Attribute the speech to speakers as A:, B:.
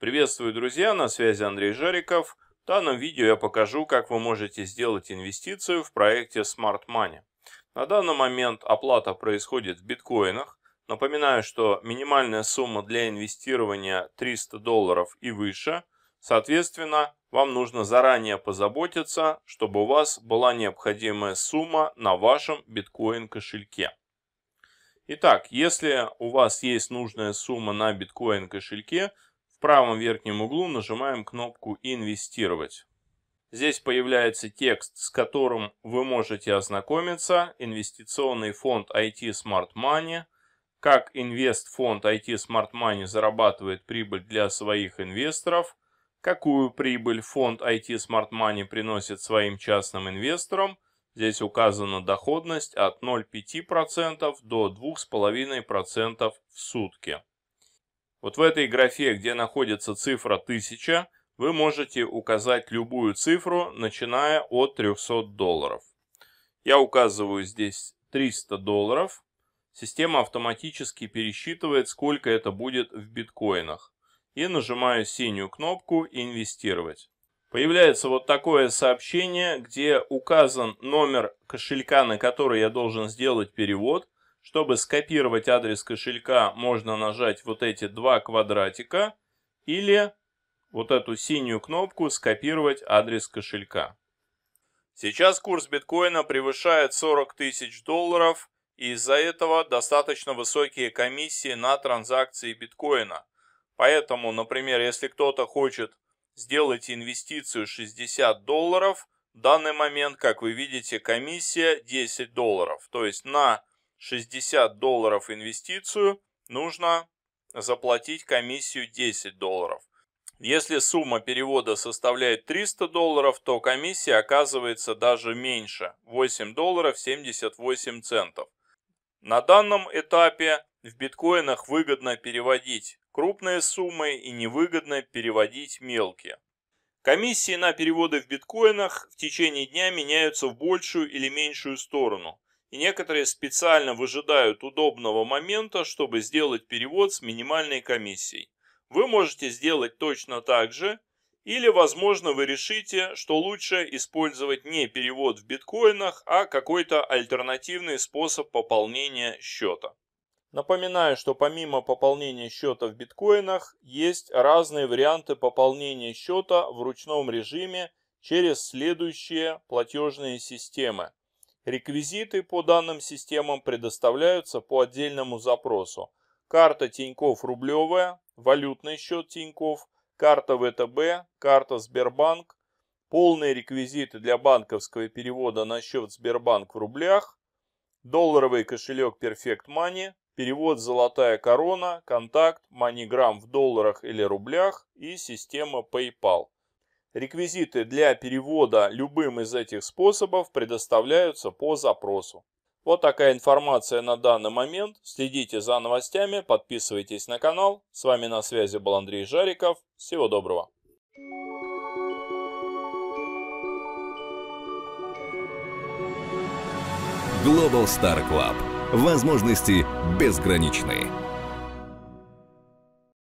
A: Приветствую, друзья, на связи Андрей Жариков. В данном видео я покажу, как вы можете сделать инвестицию в проекте Smart Money. На данный момент оплата происходит в биткоинах. Напоминаю, что минимальная сумма для инвестирования 300 долларов и выше. Соответственно, вам нужно заранее позаботиться, чтобы у вас была необходимая сумма на вашем биткоин кошельке. Итак, если у вас есть нужная сумма на биткоин кошельке, в правом верхнем углу нажимаем кнопку «Инвестировать». Здесь появляется текст, с которым вы можете ознакомиться. Инвестиционный фонд IT Smart Money. Как инвестфонд IT Smart Money зарабатывает прибыль для своих инвесторов. Какую прибыль фонд IT Smart Money приносит своим частным инвесторам. Здесь указана доходность от 0,5% до 2,5% в сутки. Вот в этой графе, где находится цифра 1000, вы можете указать любую цифру, начиная от 300 долларов. Я указываю здесь 300 долларов. Система автоматически пересчитывает, сколько это будет в биткоинах. И нажимаю синюю кнопку «Инвестировать». Появляется вот такое сообщение, где указан номер кошелька, на который я должен сделать перевод – чтобы скопировать адрес кошелька, можно нажать вот эти два квадратика или вот эту синюю кнопку «Скопировать адрес кошелька». Сейчас курс биткоина превышает 40 тысяч долларов, и из-за этого достаточно высокие комиссии на транзакции биткоина. Поэтому, например, если кто-то хочет сделать инвестицию 60 долларов, в данный момент, как вы видите, комиссия 10 долларов. То есть на 60 долларов инвестицию, нужно заплатить комиссию 10 долларов. Если сумма перевода составляет 300 долларов, то комиссия оказывается даже меньше – 8 долларов 78 центов. На данном этапе в биткоинах выгодно переводить крупные суммы и невыгодно переводить мелкие. Комиссии на переводы в биткоинах в течение дня меняются в большую или меньшую сторону – и некоторые специально выжидают удобного момента, чтобы сделать перевод с минимальной комиссией. Вы можете сделать точно так же, или, возможно, вы решите, что лучше использовать не перевод в биткоинах, а какой-то альтернативный способ пополнения счета. Напоминаю, что помимо пополнения счета в биткоинах, есть разные варианты пополнения счета в ручном режиме через следующие платежные системы. Реквизиты по данным системам предоставляются по отдельному запросу. Карта Тиньков рублевая, валютный счет Тиньков, карта ВТБ, карта Сбербанк, полные реквизиты для банковского перевода на счет Сбербанк в рублях, долларовый кошелек Perfect Money, перевод «Золотая корона», контакт, MoneyGram в долларах или рублях и система PayPal. Реквизиты для перевода любым из этих способов предоставляются по запросу. Вот такая информация на данный момент. Следите за новостями, подписывайтесь на канал. С вами на связи был Андрей Жариков. Всего доброго. Global Star Club. Возможности безграничные.